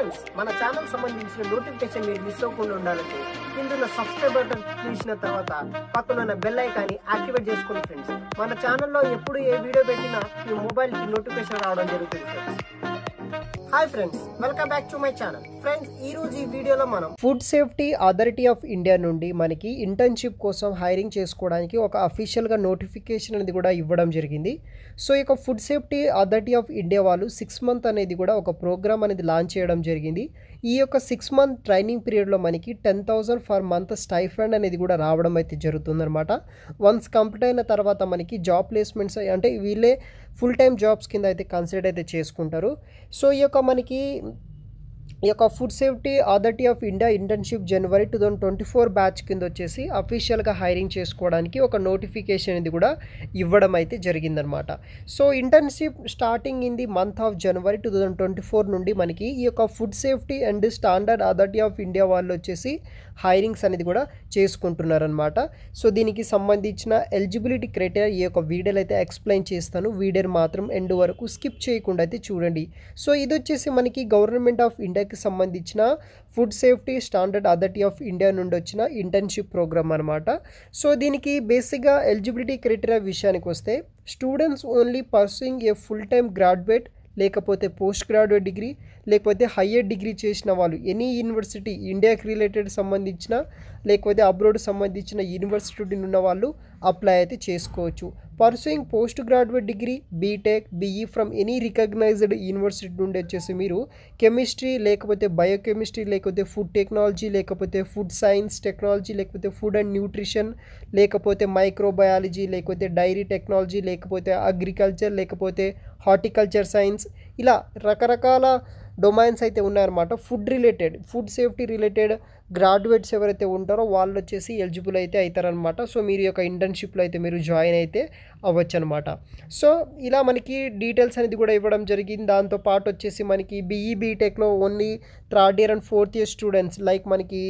friends మన channel సంబంధించిన notification మీరు మిస్ అవ్వకుండా ఉండాలంటే కింద సబ్స్క్రైబ్ బటన్ చూసిన తర్వాత పక్కనున్న బెల్ ఐకాన్ని యాక్టివేట్ చేసుకోండి ఫ్రెండ్స్ మన ఛానల్లో ఎప్పుడు ఏ వీడియో పెట్టినా మీ మొబైల్కి నోటిఫికేషన్ రావడం జరుగుతుంది friends hi friends welcome back to my channel friends ఈ రోజు ఈ వీడియోలో మనం food safety authority of India నుండి మనకి ఇంటర్న్షిప్ కోసం హైరింగ్ చేసుకోవడానికి ఒక అఫీషియల్గా నోటిఫికేషన్ అనేది కూడా ఇవ్వడం జరిగింది సో ఈ food safety authority of India వాళ్ళు సిక్స్ మంత్ అనేది కూడా ఒక ప్రోగ్రామ్ అనేది లాంచ్ చేయడం జరిగింది ఈ యొక్క సిక్స్ మంత్ ట్రైనింగ్ పీరియడ్లో మనకి ten thousand for month stipend అనేది కూడా రావడం అయితే జరుగుతుందనమాట వన్స్ కంప్లీట్ అయిన తర్వాత మనకి జాబ్ ప్లేస్మెంట్స్ అంటే వీళ్ళే ఫుల్ టైం జాబ్స్ కింద అయితే కన్సిడర్ అయితే చేసుకుంటారు సో ఈ యొక్క మనకి ఈ యొక్క food safety authority of India internship January two thousand twenty four batch కింద వచ్చేసి అఫీషియల్గా హైరింగ్ చేసుకోవడానికి ఒక నోటిఫికేషన్ అనేది కూడా ఇవ్వడం అయితే జరిగిందనమాట so internship starting in the month of January two thousand twenty four నుండి మనకి ఈ యొక్క food safety and standard authority of India వాళ్ళు వచ్చేసి హైరింగ్స్ అనేది కూడా చేసుకుంటున్నారనమాట సో దీనికి సంబంధించిన ఎలిజిబిలిటీ క్రైటీరియా ఈ యొక్క వీడియోలు అయితే ఎక్స్ప్లెయిన్ చేస్తాను వీడియోని మాత్రం ఎండ్ వరకు స్కిప్ చేయకుండా అయితే చూడండి సో ఇది వచ్చేసి మనకి గవర్నమెంట్ ఆఫ్ ఇండియా వాళ్ళకి సంబంధించిన food safety standard authority of India నుండి వచ్చిన ఇంటర్న్షిప్ ప్రోగ్రామ్ అనమాట సో దీనికి బేసిక్గా ఎలిజిబిలిటీ క్రైటీరియా విషయానికి వస్తే students only pursuing a full time graduate లేకపోతే పోస్ట్ గ్రాడ్యుయేట్ డిగ్రీ లేకపోతే హయ్యర్ డిగ్రీ చేసిన వాళ్ళు ఎనీ యూనివర్సిటీ ఇండియాకి రిలేటెడ్ సంబంధించిన లేకపోతే అబ్రోడ్ సంబంధించిన యూనివర్సిటీ నుండి ఉన్న వాళ్ళు అప్లై అయితే చేసుకోవచ్చు pursuing post graduate degree BTech BE from any recognized university ఉండొచ్చు మీరు కెమిస్ట్రీ లేకపోతే బయోకెమిస్ట్రీ లేకపోతే ఫుడ్ టెక్నాలజీ లేకపోతే ఫుడ్ సైన్స్ టెక్నాలజీ లేకపోతే ఫుడ్ అండ్ న్యూట్రిషన్ లేకపోతే మైక్రోబయాలజీ లేకపోతే డైరీ టెక్నాలజీ లేకపోతే అగ్రికల్చర్ లేకపోతే హార్టికల్చర్ సైన్స్ ఇలా రకరకాల డొమైన్స్ అయితే ఉన్నాయన్నమాట food related food safety related graduates ఎవరైతే ఉంటారో వాళ్ళు వచ్చేసి ఎలిజిబుల్ అయితే అవుతారనమాట సో మీరు యొక్క ఇంటర్న్షిప్లో అయితే మీరు జాయిన్ అయితే అవ్వచ్చు అనమాట సో ఇలా మనకి డీటెయిల్స్ అనేది కూడా ఇవ్వడం జరిగింది దాంతోపాటు వచ్చేసి మనకి బీఈ బీటెక్లో only third year and fourth year students like మనకి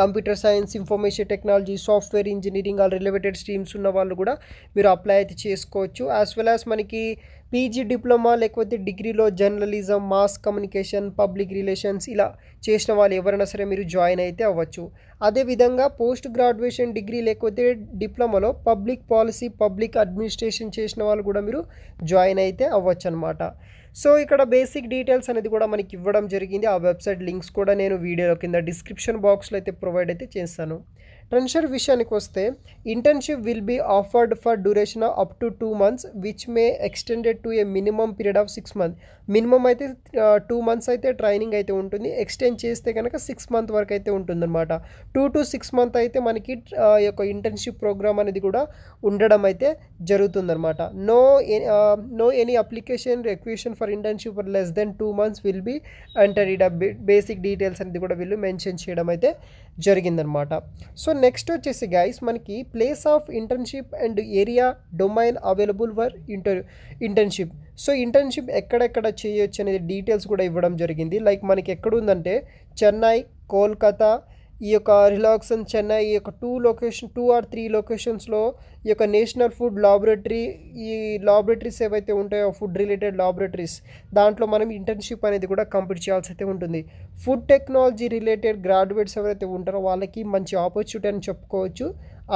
computer science information technology software engineering ఆ రిలేటెడ్ స్ట్రీమ్స్ ఉన్న వాళ్ళు కూడా మీరు అప్లై అయితే చేసుకోవచ్చు యాజ్ వెల్ యాజ్ మనకి పీజీ డిప్లొమా లేకపోతే డిగ్రీలో journalism mass communication public relations ఇలా చేసిన వాళ్ళు ఎవరైనా సరే మీరు జాయిన్ అయితే అవ్వచ్చు అదేవిధంగా పోస్ట్ గ్రాడ్యుయేషన్ డిగ్రీ లేకపోతే డిప్లొమాలో పబ్లిక్ పాలసీ పబ్లిక్ అడ్మినిస్ట్రేషన్ చేసిన వాళ్ళు కూడా మీరు జాయిన్ అయితే అవ్వచ్చు అనమాట సో ఇక్కడ బేసిక్ డీటెయిల్స్ అనేది కూడా మనకి ఇవ్వడం జరిగింది ఆ వెబ్సైట్ లింక్స్ కూడా నేను వీడియోలో కింద డిస్క్రిప్షన్ బాక్స్లో అయితే ప్రొవైడ్ అయితే చేస్తాను ట్రెన్షర్ విషయానికి వస్తే internship will be offered for duration up to two months which may extended to a minimum period of six month minimum అయితే టూ మంత్స్ అయితే ట్రైనింగ్ అయితే ఉంటుంది ఎక్స్టెండ్ చేస్తే కనుక సిక్స్ మంత్ వరకు అయితే ఉంటుందన్నమాట టూ టు సిక్స్ మంత్ అయితే మనకి యొక్క ఇంటర్న్షిప్ ప్రోగ్రామ్ అనేది కూడా ఉండడం అయితే జరుగుతుందన్నమాట no no any application requisition for internship for less than two months will be entertained basic details అనేది కూడా వీళ్ళు మెన్షన్ చేయడం అయితే జరిగిందనమాట సో నెక్స్ట్ వచ్చేసి గైస్ మనకి place of internship and area domain available for inter internship so internship ఎక్కడెక్కడ చేయొచ్చు అనేది డీటెయిల్స్ కూడా ఇవ్వడం జరిగింది లైక్ మనకి ఎక్కడుందంటే చెన్నై కోల్కతా ఈ యొక్క రిలాక్సన్ చెన్నై ఈ యొక్క two location two or three లొకేషన్స్లో ఈ యొక్క నేషనల్ ఫుడ్ లాబొరేటరీ ఈ లాబొరేటరీస్ ఏవైతే ఉంటాయో ఫుడ్ రిలేటెడ్ లాబొరేటరీస్ దాంట్లో మనం ఇంటర్న్షిప్ అనేది కూడా కంప్లీట్ చేయాల్సి అయితే ఉంటుంది ఫుడ్ టెక్నాలజీ రిలేటెడ్ గ్రాడ్యుయేట్స్ ఎవరైతే ఉంటారో వాళ్ళకి మంచి ఆపర్చునిటీ అని చెప్పుకోవచ్చు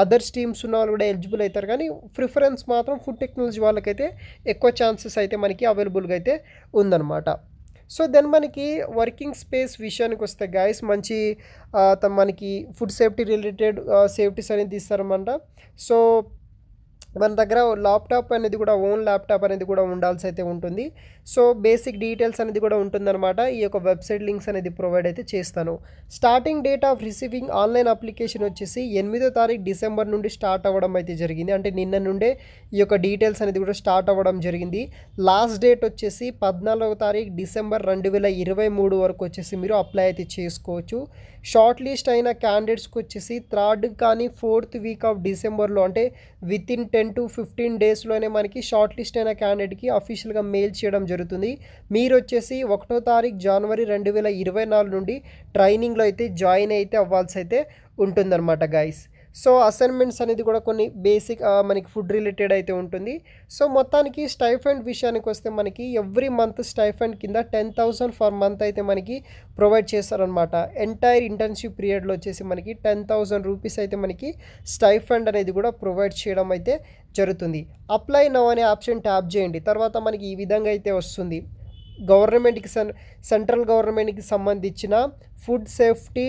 అదర్ స్ట్రీమ్స్ ఉన్న వాళ్ళు కూడా ఎలిజిబుల్ అవుతారు కానీ ప్రిఫరెన్స్ మాత్రం ఫుడ్ టెక్నాలజీ వాళ్ళకైతే ఎక్కువ ఛాన్సెస్ అయితే మనకి అవైలబుల్గా అయితే ఉందన్నమాట సో దెన్ మనకి వర్కింగ్ స్పేస్ విషయానికి వస్తే గాయస్ మంచి మనకి ఫుడ్ సేఫ్టీ రిలేటెడ్ సేఫ్టీస్ అనేది ఇస్తారన్నమాట సో మన దగ్గర ల్యాప్టాప్ అనేది కూడా ఓన్ ల్యాప్టాప్ అనేది కూడా ఉండాల్సి అయితే ఉంటుంది సో బేసిక్ డీటెయిల్స్ అనేది కూడా ఉంటుందన్నమాట ఈ యొక్క వెబ్సైట్ లింక్స్ అనేది ప్రొవైడ్ అయితే చేస్తాను starting date of receiving online application వచ్చేసి ఎనిమిదో తారీఖు డిసెంబర్ నుండి స్టార్ట్ అవ్వడం అయితే జరిగింది అంటే నిన్న నుండే ఈ యొక్క డీటెయిల్స్ అనేది కూడా స్టార్ట్ అవ్వడం జరిగింది లాస్ట్ డేట్ వచ్చేసి పద్నాలుగో తారీఖు డిసెంబర్ రెండు వేల ఇరవై మూడు వరకు వచ్చేసి మీరు అప్లై అయితే చేసుకోవచ్చు షార్ట్ లిస్ట్ అయిన క్యాండిడేట్స్కి వచ్చేసి థర్డ్ కానీ ఫోర్త్ వీక్ ఆఫ్ డిసెంబర్లో అంటే within ten ten to fifteen డేస్లోనే మనకి షార్ట్ లిస్ట్ అయిన క్యాండిడేట్కి అఫీషియల్గా మెయిల్ చేయడం జరుగుతుంది మీరు వచ్చేసి ఒకటో తారీఖు జనవరి రెండు వేల ఇరవై నాలుగు నుండి ట్రైనింగ్లో అయితే జాయిన్ అయితే అవ్వాల్సి అయితే ఉంటుందన్నమాట గాయస్ సో అసైన్మెంట్స్ అనేది కూడా కొన్ని బేసిక్ మనకి ఫుడ్ రిలేటెడ్ అయితే ఉంటుంది సో మొత్తానికి స్టైఫండ్ విషయానికి వస్తే మనకి ఎవ్రీ మంత్ స్టైఫండ్ కింద టెన్ థౌసండ్ ఫర్ మంత్ అయితే మనకి ప్రొవైడ్ చేస్తారనమాట ఎంటైర్ ఇంటర్న్షిప్ పీరియడ్లో వచ్చేసి మనకి టెన్ థౌసండ్ రూపీస్ అయితే మనకి స్టైఫండ్ అనేది కూడా ప్రొవైడ్ చేయడం అయితే జరుగుతుంది అప్లై నవ్ అనే ఆప్షన్ ట్యాప్ చేయండి తర్వాత మనకి ఈ విధంగా అయితే వస్తుంది గవర్నమెంట్కి సెంట్రల్ గవర్నమెంట్కి సంబంధించిన food safety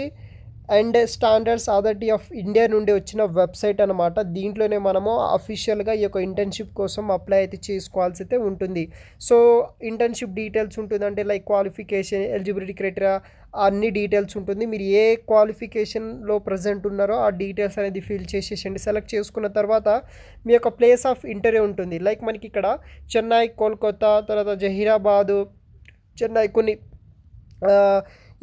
and standards authority of India నుండి వచ్చిన వెబ్సైట్ అనమాట దీంట్లోనే మనము అఫీషియల్గా ఈ యొక్క ఇంటర్న్షిప్ కోసం అప్లై అయితే చేసుకోవాల్సి అయితే ఉంటుంది సో ఇంటర్న్షిప్ డీటెయిల్స్ ఉంటుందంటే లైక్ క్వాలిఫికేషన్ ఎలిజిబిలిటీ క్రైటీరియా అన్ని డీటెయిల్స్ ఉంటుంది మీరు ఏ క్వాలిఫికేషన్లో ప్రజెంట్ ఉన్నారో ఆ డీటెయిల్స్ అనేది ఫిల్ చేసేసండి సెలెక్ట్ చేసుకున్న తర్వాత మీ యొక్క ప్లేస్ ఆఫ్ ఇంటర్వ్యూ ఉంటుంది లైక్ మనకి ఇక్కడ చెన్నై కోల్కతా తర్వాత జహీరాబాదు చెన్నై కొన్ని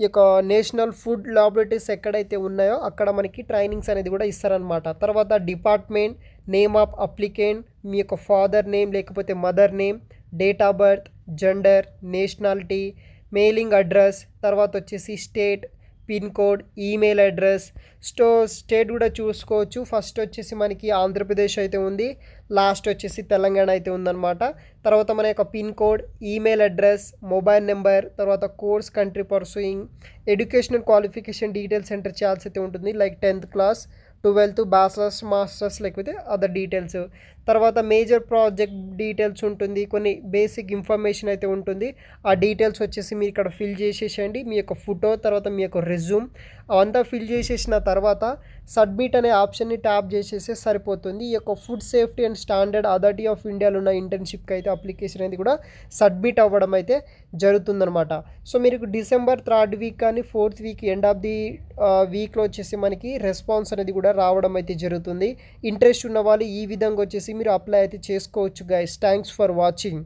ఈ యొక్క నేషనల్ ఫుడ్ లాబొరేటరీస్ ఎక్కడైతే ఉన్నాయో అక్కడ మనకి ట్రైనింగ్స్ అనేది కూడా ఇస్తారనమాట తర్వాత డిపార్ట్మెంట్ నేమ్ ఆఫ్ అప్లికెంట్ మీ యొక్క ఫాదర్ నేమ్ లేకపోతే mother name date of birth gender nationality mailing address తర్వాత వచ్చేసి state pin code email address స్టో స్టేట్ కూడా చూసుకోవచ్చు ఫస్ట్ వచ్చేసి మనకి ఆంధ్రప్రదేశ్ అయితే ఉంది లాస్ట్ వచ్చేసి తెలంగాణ అయితే ఉందన్నమాట తర్వాత మన యొక్క pin code email address mobile number తర్వాత course country pursuing educational qualification details enter చేయాల్సి అయితే ఉంటుంది like tenth class twelfth bachelors masters లేకపోతే అదర్ డీటెయిల్స్ తర్వాత మేజర్ ప్రాజెక్ట్ డీటెయిల్స్ ఉంటుంది కొన్ని బేసిక్ ఇన్ఫర్మేషన్ అయితే ఉంటుంది ఆ డీటెయిల్స్ వచ్చేసి మీరు ఇక్కడ ఫిల్ చేసేసేయండి మీ యొక్క ఫోటో తర్వాత మీ యొక్క రెజ్యూమ్ అవంతా ఫిల్ చేసేసిన తర్వాత సబ్మిట్ అనే ఆప్షన్ని ట్యాప్ చేసేస్తే సరిపోతుంది ఈ యొక్క food safety and standard authority of ఇండియాలో ఉన్న ఇంటర్న్షిప్కి అయితే అప్లికేషన్ అనేది కూడా సబ్మిట్ అవ్వడం అయితే జరుగుతుందనమాట సో మీరు డిసెంబర్ థర్డ్ వీక్ కానీ fourth week end of the వీక్లో వచ్చేసి మనకి రెస్పాన్స్ అనేది కూడా రావడం అయితే జరుగుతుంది ఇంట్రెస్ట్ ఉన్న వాళ్ళు ఈ విధంగా వచ్చేసి మీరు అప్లై అయితే చేసుకోవచ్చు గైస్ థ్యాంక్స్ ఫర్ వాచింగ్